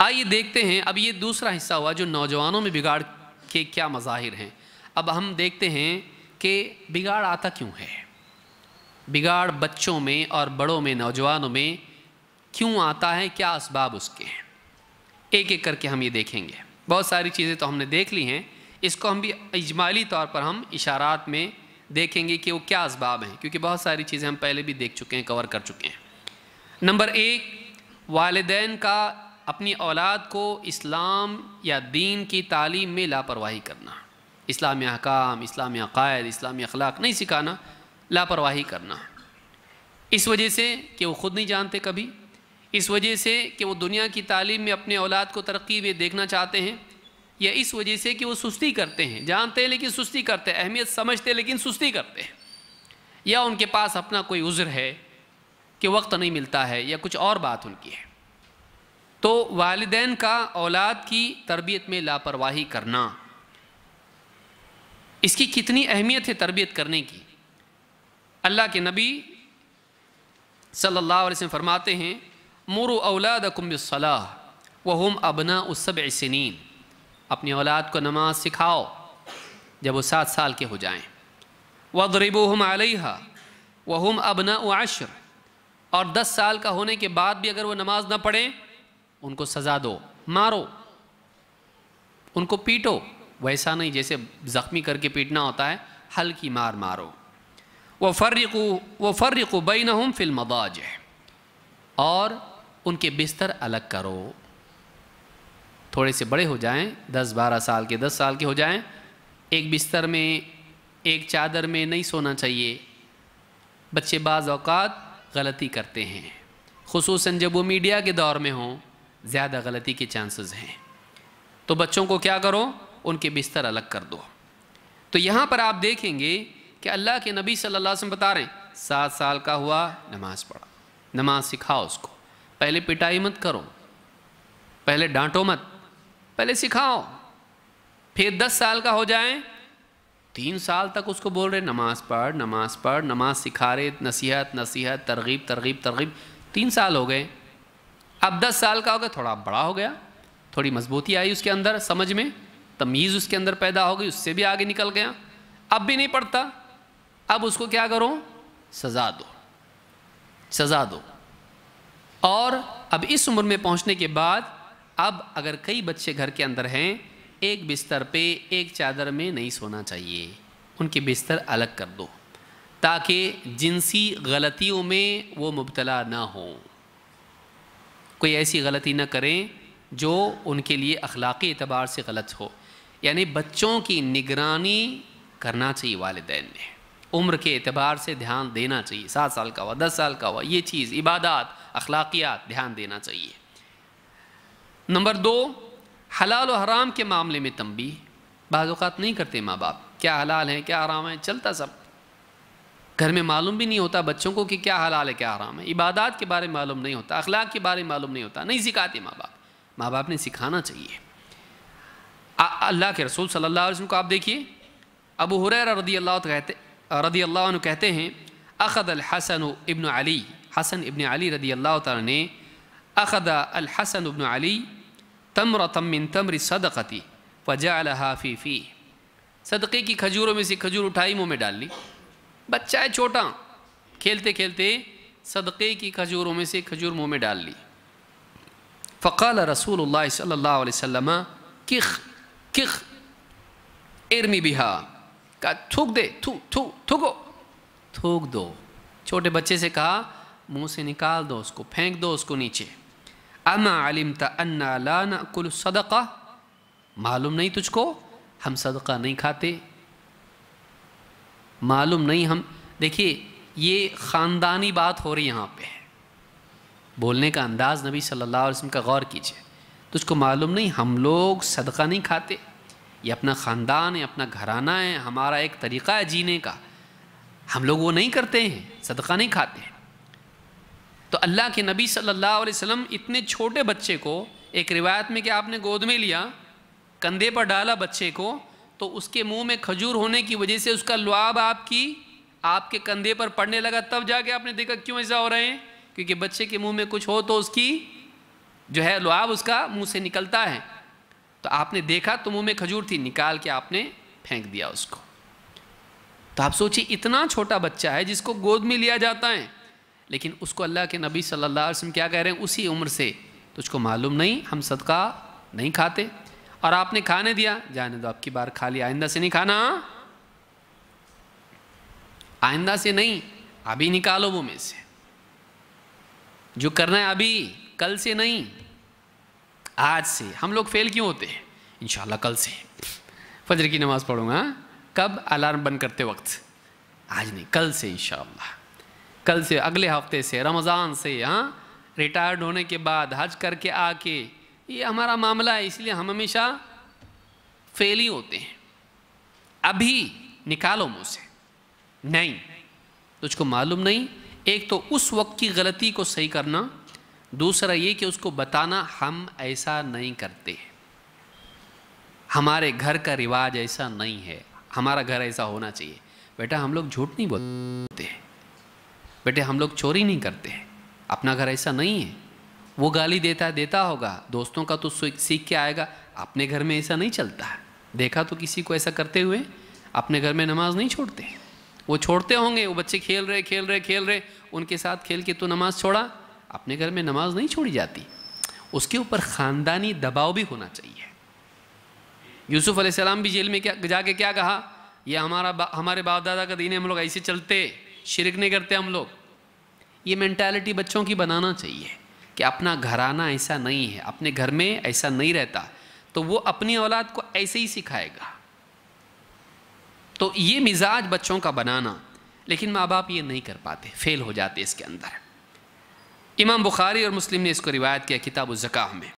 आइए देखते हैं अब ये दूसरा हिस्सा हुआ जो नौजवानों में बिगाड़ के क्या मज़ाहिर हैं अब हम देखते हैं कि बिगाड़ आता क्यों है बिगाड़ बच्चों में और बड़ों में नौजवानों में क्यों आता है क्या इसबाब उसके हैं एक एक करके हम ये देखेंगे बहुत सारी चीज़ें तो हमने देख ली हैं इसको हम भी इजमाली तौर पर हम इशारात में देखेंगे कि वो क्या इसबाब हैं क्योंकि बहुत सारी चीज़ें हम पहले भी देख चुके हैं कवर कर चुके हैं नंबर एक वालदेन का अपनी औलाद को इस्लाम या दीन की तालीम में लापरवाही करना इस्लामी अहकाम इस्लामी अकायद इस्लामी अखलाक नहीं सिखाना लापरवाही करना इस वजह से कि वो ख़ुद नहीं जानते कभी इस वजह से कि वो दुनिया की तालीम में अपने औलाद को तरक्की में देखना चाहते हैं या इस वजह से कि वो सुस्ती करते हैं जानते हैं लेकिन सुस्ती करते हैं अहमियत समझते हैं लेकिन सुस्ती करते हैं या उनके पास अपना कोई उज़्र है कि वक्त नहीं मिलता है या कुछ और बात उनकी है तो वालदे का औलाद की तरबियत में लापरवाही करना इसकी कितनी अहमियत है तरबियत करने की अल्लाह के नबी सल्लल्लाहु अलैहि वसल्लम फरमाते हैं मुरु औलाद कुम्बसलाह वहम अबना उसब सनीन अपनी औलाद को नमाज सिखाओ जब वो सात साल के हो जाएं वदरिबूहम अलहा वहम अबना आश्र और दस साल का होने के बाद भी अगर वो नमाज ना पढ़ें उनको सज़ा दो मारो उनको पीटो वैसा नहीं जैसे ज़ख्मी करके पीटना होता है हल्की मार मारो वह फ़र्रकू वह फ़र्रकू बैन हम फिल मदाज और उनके बिस्तर अलग करो थोड़े से बड़े हो जाएं दस बारह साल के दस साल के हो जाएं एक बिस्तर में एक चादर में नहीं सोना चाहिए बच्चे बाज़ अवकात गलती करते हैं खसूस जब वो मीडिया के दौर में हों ज़्यादा गलती के चांसेस हैं तो बच्चों को क्या करो उनके बिस्तर अलग कर दो तो यहाँ पर आप देखेंगे कि अल्लाह के नबी सल्लल्लाहु अलैहि वसल्लम बता रहे हैं सात साल का हुआ नमाज़ पढ़ा नमाज सिखाओ उसको पहले पिटाई मत करो पहले डांटो मत पहले सिखाओ फिर दस साल का हो जाए तीन साल तक उसको बोल रहे नमाज़ पढ़ नमाज़ पढ़ नमाज सिखा रहे नसीहत नसीहत तरगीब तरगीब तरगीब तीन साल हो गए अब 10 साल का हो गया थोड़ा बड़ा हो गया थोड़ी मजबूती आई उसके अंदर समझ में तमीज़ उसके अंदर पैदा हो गई उससे भी आगे निकल गया अब भी नहीं पढ़ता अब उसको क्या करो सज़ा दो सज़ा दो और अब इस उम्र में पहुंचने के बाद अब अगर कई बच्चे घर के अंदर हैं एक बिस्तर पे एक चादर में नहीं सोना चाहिए उनके बिस्तर अलग कर दो ताकि जिनसी गलतियों में वो मुबतला ना हों कोई ऐसी गलती ना करें जो उनके लिए अखलाक़ी एतबार से गलत हो यानी बच्चों की निगरानी करना चाहिए वालदेन ने उम्र के अतबार से ध्यान देना चाहिए सात साल का हुआ दस साल का हुआ ये चीज़ इबादत अखलाकियात ध्यान देना चाहिए नंबर दो हलाल और हराम के मामले में तंबी बाज़ात नहीं करते माँ बाप क्या हलाल है क्या हराम है चलता सब घर में मालूम भी नहीं होता बच्चों को कि क्या हलाल है क्या आराम है इबादत के बारे में मालूम नहीं होता अखलाक के बारे में मालूम नहीं होता नहीं सिखाते माँ बाप माँ बाप ने सिखाना चाहिए अल्लाह के रसूल सल्लल्लाहु अलैहि वसल्लम को आप देखिए अबू हुरैरा रदी अल्लाह कहते रदी अल्लाह कहते हैं अखद अल हसन इबन अली हसन इबन अली रदी अल्लाह ने अखद अल हसन इबन अली तमर तमिन तमर सदक़ती वजा हाफी फ़ी सदक़े की खजूरों में से खजूर उठाई मुँह में डाल ली बच्चा है छोटा खेलते खेलते सदक़े की खजूरों में से खजूर मुँह में डाल ली फ़काल रसूल सल्ला वसम किख किख इर्मी बिहा का थूक दे थू थू थूको थूक दो छोटे बच्चे से कहा मुंह से निकाल दो उसको फेंक दो उसको नीचे अमा तन्ना लाना कुल सदका मालूम नहीं तुझको हम सदका नहीं खाते मालूम नहीं हम देखिए ये ख़ानदानी बात हो रही यहाँ पे है बोलने का अंदाज़ नबी सल्लल्लाहु अलैहि वसल्लम का गौर कीजिए तो उसको मालूम नहीं हम लोग सदका नहीं खाते ये अपना ख़ानदान है अपना घराना है हमारा एक तरीक़ा है जीने का हम लोग वो नहीं करते हैं सदका नहीं खाते हैं तो अल्लाह के नबी सल्लल्लाहु अलैहि वसल्लम इतने छोटे बच्चे को एक रिवायत में कि आपने गोद में लिया कंधे पर डाला बच्चे को तो उसके मुंह में खजूर होने की वजह से उसका लुआब आपकी आपके कंधे पर पड़ने लगा तब जाके आपने देखा क्यों ऐसा हो रहे हैं क्योंकि बच्चे के मुंह में कुछ हो तो उसकी जो है लुआब उसका मुंह से निकलता है तो आपने देखा तो मुंह में खजूर थी निकाल के आपने फेंक दिया उसको तो आप सोचिए इतना छोटा बच्चा है जिसको गोद में लिया जाता है लेकिन उसको अल्लाह के नबी सल्लल्लाहु अलैहि वसल्लम क्या कह रहे हैं उसी उम्र से तुझको तो मालूम नहीं हम सदका नहीं खाते और आपने खाने दिया जाने दो आपकी बार खा लिया आइंदा से नहीं खाना आइंदा से नहीं अभी निकालो वो में से जो करना है अभी कल से नहीं आज से हम लोग फेल क्यों होते हैं इंशाल्लाह कल से फजर की नमाज़ पढ़ूंगा हाँ? कब अलार्म बंद करते वक्त आज नहीं कल से इन कल से अगले हफ्ते से रमज़ान से हाँ रिटायर्ड होने के बाद हज करके आके ये हमारा मामला है इसलिए हम हमेशा फेल ही होते हैं अभी निकालो मुँह से नहीं तुझको मालूम नहीं एक तो उस वक्त की गलती को सही करना दूसरा ये कि उसको बताना हम ऐसा नहीं करते हमारे घर का रिवाज ऐसा नहीं है हमारा घर ऐसा होना चाहिए बेटा हम लोग झूठ नहीं बोलते बेटे हम लोग चोरी नहीं करते अपना घर ऐसा नहीं है वो गाली देता देता होगा दोस्तों का तो सीख के आएगा अपने घर में ऐसा नहीं चलता है देखा तो किसी को ऐसा करते हुए अपने घर में नमाज नहीं छोड़ते वो छोड़ते होंगे वो बच्चे खेल रहे खेल रहे खेल रहे उनके साथ खेल के तो नमाज छोड़ा अपने घर में नमाज नहीं छोड़ी जाती उसके ऊपर ख़ानदानी दबाव भी होना चाहिए यूसुफ़ सलाम भी जेल में क्या जाके क्या कहा यह हमारा बा, हमारे बाप दादा का दीन हम लोग ऐसे चलते शिरक नहीं करते हम लोग ये मैंटालिटी बच्चों की बनाना चाहिए कि अपना घराना ऐसा नहीं है अपने घर में ऐसा नहीं रहता तो वो अपनी औलाद को ऐसे ही सिखाएगा तो ये मिजाज बच्चों का बनाना लेकिन माँ बाप ये नहीं कर पाते फेल हो जाते इसके अंदर इमाम बुखारी और मुस्लिम ने इसको रिवायत किया किताब ज़क़ा में